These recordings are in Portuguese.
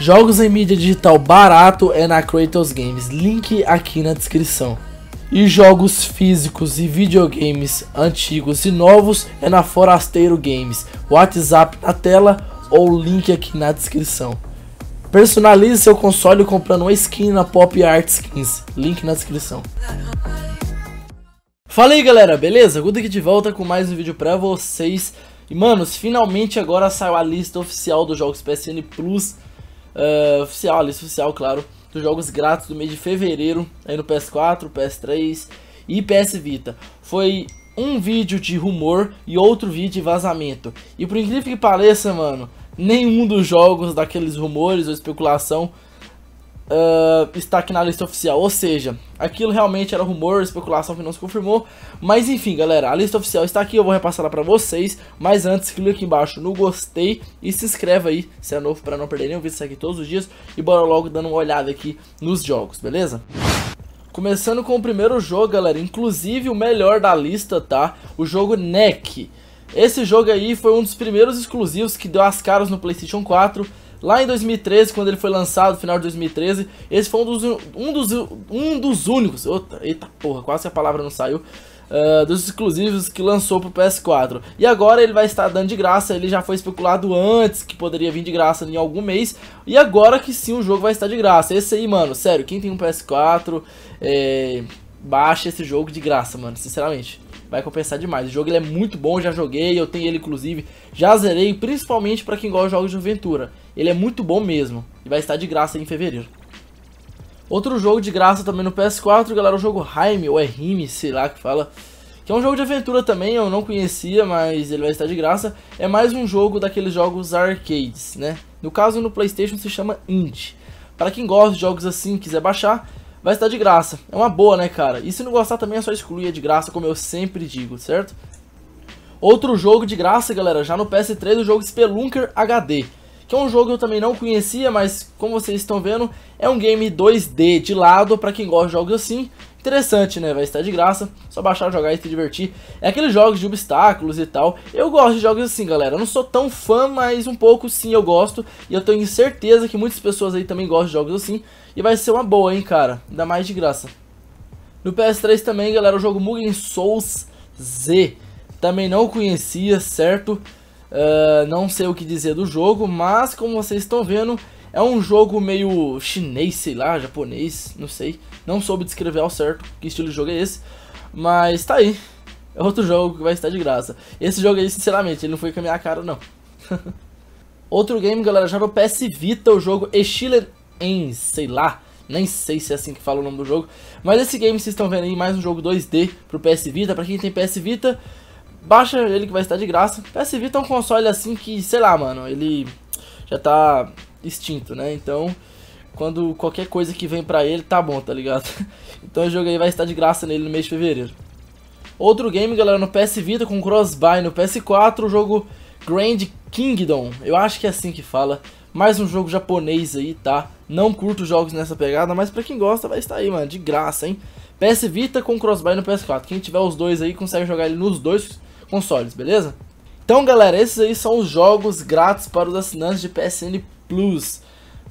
Jogos em mídia digital barato é na Kratos Games, link aqui na descrição. E jogos físicos e videogames antigos e novos é na Forasteiro Games. WhatsApp na tela ou link aqui na descrição. Personalize seu console comprando uma skin na Pop Art Skins, link na descrição. Fala aí galera, beleza? Guda aqui de volta com mais um vídeo pra vocês. E manos, finalmente agora saiu a lista oficial dos jogos PSN Plus uh, oficial, a lista oficial, claro, dos jogos grátis do mês de fevereiro, aí no PS4, PS3 e PS Vita. Foi um vídeo de rumor e outro vídeo de vazamento. E por incrível que pareça, mano, nenhum dos jogos daqueles rumores ou especulação uh, está aqui na lista oficial. Ou seja, aquilo realmente era rumor, especulação que não se confirmou. Mas enfim, galera, a lista oficial está aqui, eu vou repassar ela para vocês. Mas antes, clica aqui embaixo no gostei e se inscreva aí se é novo para não perder nenhum vídeo, aqui todos os dias. E bora logo dando uma olhada aqui nos jogos, beleza? Começando com o primeiro jogo, galera, inclusive o melhor da lista, tá? O jogo NEC. Esse jogo aí foi um dos primeiros exclusivos que deu as caras no Playstation 4 Lá em 2013, quando ele foi lançado, final de 2013, esse foi um dos, um dos, um dos únicos. Outra, eita porra, quase que a palavra não saiu. Uh, dos exclusivos que lançou pro PS4. E agora ele vai estar dando de graça, ele já foi especulado antes que poderia vir de graça em algum mês, e agora que sim o jogo vai estar de graça. Esse aí, mano, sério, quem tem um PS4, é... baixa esse jogo de graça, mano, sinceramente. Vai compensar demais. O jogo ele é muito bom, já joguei, eu tenho ele inclusive, já zerei, principalmente para quem gosta de jogos de aventura. Ele é muito bom mesmo e vai estar de graça em fevereiro. Outro jogo de graça também no PS4, galera, o jogo Heim, ou é Rime, sei lá que fala. Que é um jogo de aventura também, eu não conhecia, mas ele vai estar de graça. É mais um jogo daqueles jogos arcades, né? No caso, no Playstation se chama Indie. Para quem gosta de jogos assim quiser baixar, vai estar de graça. É uma boa, né, cara? E se não gostar também é só excluir, é de graça, como eu sempre digo, certo? Outro jogo de graça, galera, já no PS3, o jogo Spelunker HD que é um jogo que eu também não conhecia, mas como vocês estão vendo, é um game 2D de lado, para quem gosta de jogos assim, interessante, né? Vai estar tá de graça, só baixar, jogar e se divertir. É aqueles jogos de obstáculos e tal. Eu gosto de jogos assim, galera. Eu não sou tão fã, mas um pouco sim eu gosto. E eu tenho certeza que muitas pessoas aí também gostam de jogos assim. E vai ser uma boa, hein, cara? Ainda mais de graça. No PS3 também, galera, o jogo Mugen Souls Z. Também não conhecia, certo? Uh, não sei o que dizer do jogo, mas como vocês estão vendo, é um jogo meio chinês, sei lá, japonês, não sei. Não soube descrever ao certo que estilo de jogo é esse, mas tá aí. É outro jogo que vai estar de graça. Esse jogo aí, sinceramente, ele não foi com a minha cara, não. outro game, galera, já no PS Vita, o jogo Echiller em, sei lá, nem sei se é assim que fala o nome do jogo. Mas esse game, vocês estão vendo aí, mais um jogo 2D pro PS Vita. Pra quem tem PS Vita, Baixa ele que vai estar de graça. PS Vita é um console assim que, sei lá, mano, ele já tá extinto, né? Então, quando qualquer coisa que vem pra ele, tá bom, tá ligado? Então o jogo aí vai estar de graça nele no mês de fevereiro. Outro game, galera, no PS Vita com cross-buy no PS4, o jogo Grand Kingdom. Eu acho que é assim que fala. Mais um jogo japonês aí, tá? Não curto jogos nessa pegada, mas pra quem gosta vai estar aí, mano, de graça, hein? PS Vita com cross-buy no PS4. Quem tiver os dois aí consegue jogar ele nos dois consoles, beleza? Então, galera, esses aí são os jogos grátis para os assinantes de PSN Plus.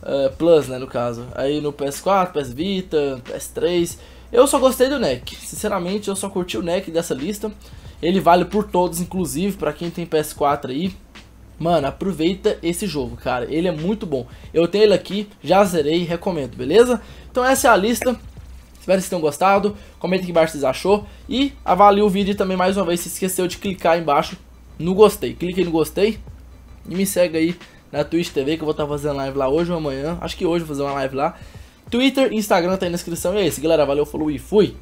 Uh, Plus, né, no caso. Aí no PS4, PS Vita, PS3. Eu só gostei do NEC. Sinceramente, eu só curti o NEC dessa lista. Ele vale por todos, inclusive, para quem tem PS4 aí. Mano, aproveita esse jogo, cara. Ele é muito bom. Eu tenho ele aqui, já zerei, recomendo, beleza? Então essa é a lista. Espero que vocês tenham gostado. Comenta aqui embaixo se vocês achou. E avalie o vídeo também mais uma vez. Se esqueceu de clicar aí embaixo no gostei. Clique no gostei. E me segue aí na Twitch TV que eu vou estar fazendo live lá hoje ou amanhã. Acho que hoje vou fazer uma live lá. Twitter, Instagram tá aí na descrição. E é isso, galera. Valeu, falou e fui!